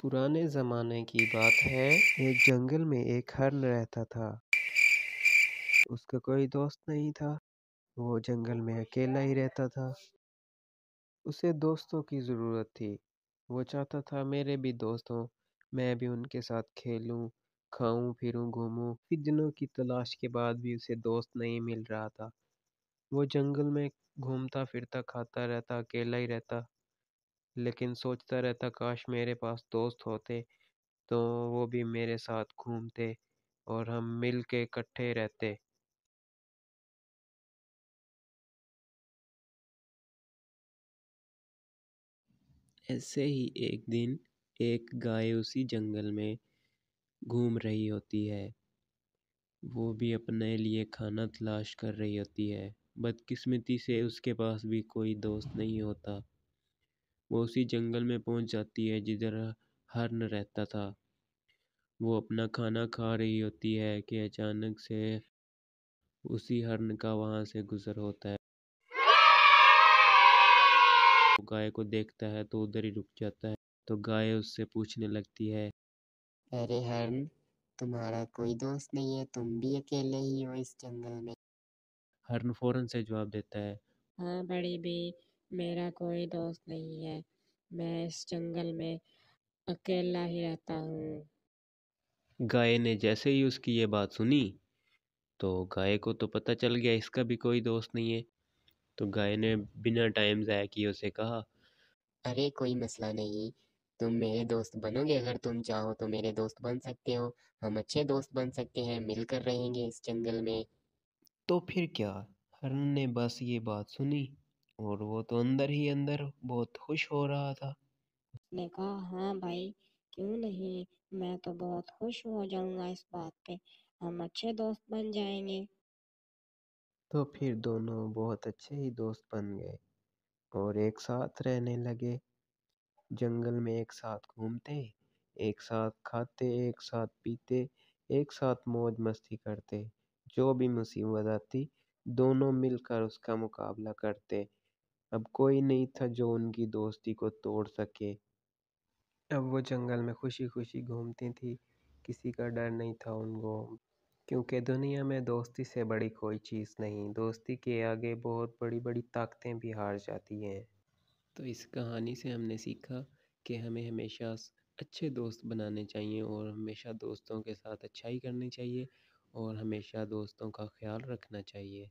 पुराने ज़माने की बात है एक जंगल में एक हरण रहता था उसका कोई दोस्त नहीं था वो जंगल में अकेला ही रहता था उसे दोस्तों की ज़रूरत थी वो चाहता था मेरे भी दोस्त हों मैं भी उनके साथ खेलूं खाऊं फिरूं घूमूं फिर दिनों की तलाश के बाद भी उसे दोस्त नहीं मिल रहा था वो जंगल में घूमता फिरता खाता रहता अकेला ही रहता लेकिन सोचता रहता काश मेरे पास दोस्त होते तो वो भी मेरे साथ घूमते और हम मिल के इकट्ठे रहते ऐसे ही एक दिन एक गाय उसी जंगल में घूम रही होती है वो भी अपने लिए खाना तलाश कर रही होती है बदकिस्मती से उसके पास भी कोई दोस्त नहीं होता वो उसी जंगल में पहुंच जाती है जिधर हरन रहता था वो अपना खाना खा रही होती है कि अचानक से उसी हरन का वहां से गुजर होता है वो गाय को देखता है तो उधर ही रुक जाता है तो गाय उससे पूछने लगती है अरे हरण तुम्हारा कोई दोस्त नहीं है तुम भी अकेले ही हो इस जंगल में हरण फौरन से जवाब देता है हाँ बड़े भी मेरा कोई दोस्त नहीं है मैं इस जंगल में अकेला ही रहता हूँ गाय ने जैसे ही उसकी ये बात सुनी तो गाय को तो पता चल गया इसका भी कोई दोस्त नहीं है तो गाय ने बिना टाइम ज़ाया किए उसे कहा अरे कोई मसला नहीं तुम मेरे दोस्त बनोगे अगर तुम चाहो तो मेरे दोस्त बन सकते हो हम अच्छे दोस्त बन सकते हैं मिलकर रहेंगे इस जंगल में तो फिर क्या हरन ने बस ये बात सुनी और वो तो अंदर ही अंदर बहुत खुश हो रहा था उसने कहा हाँ भाई क्यों नहीं मैं तो बहुत खुश हो जाऊंगा इस बात पे हम अच्छे दोस्त बन जाएंगे तो फिर दोनों बहुत अच्छे ही दोस्त बन गए और एक साथ रहने लगे जंगल में एक साथ घूमते एक साथ खाते एक साथ पीते एक साथ मौज मस्ती करते जो भी मुसीबत आती दोनों मिलकर उसका मुकाबला करते अब कोई नहीं था जो उनकी दोस्ती को तोड़ सके अब वो जंगल में खुशी खुशी घूमती थी किसी का डर नहीं था उनको क्योंकि दुनिया में दोस्ती से बड़ी कोई चीज़ नहीं दोस्ती के आगे बहुत बड़ी बड़ी ताकतें भी हार जाती हैं तो इस कहानी से हमने सीखा कि हमें हमेशा अच्छे दोस्त बनाने चाहिए और हमेशा दोस्तों के साथ अच्छाई करनी चाहिए और हमेशा दोस्तों का ख्याल रखना चाहिए